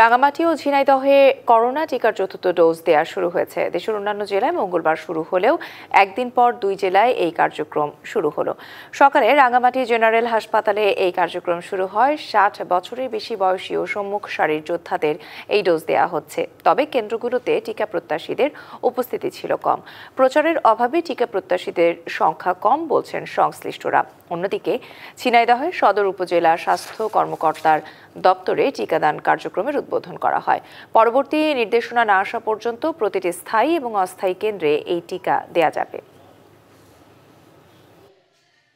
রাঙামাটি ও ঝিনাইদহে corona টিকার চতুর্থ dose দেওয়া শুরু হয়েছে দেশের অন্যান্য জেলায় মঙ্গলবার শুরু হলেও একদিন পর দুই জেলায় এই কার্যক্রম শুরু হলো সকালে রাঙামাটি জেনারেল হাসপাতালে এই কার্যক্রম শুরু হয় ষাট বছরের বেশি বয়সী ও সম্মুখ সারির যোদ্ধাদের এই ডোজ দেওয়া হচ্ছে তবে কেন্দ্রগুলোতে টিকা প্রত্যাশীদের উপস্থিতি ছিল কম প্রচারের অভাবে টিকা প্রত্যাশীদের সংখ্যা কম বলছেন সংশ্লিষ্টরা অন্যদিকে ঝিনাইদহে সদর উপজেলা স্বাস্থ্য কর্মকর্তার দপ্তরে টিকাদান কার্যক্রমের উদ্বোধন করা হয় পরবর্তী নির্দেশনা না আসা পর্যন্ত প্রতিটি স্থায়ী এবং অস্থায়ী কেন্দ্রে এই টিকা দেয়া যাবে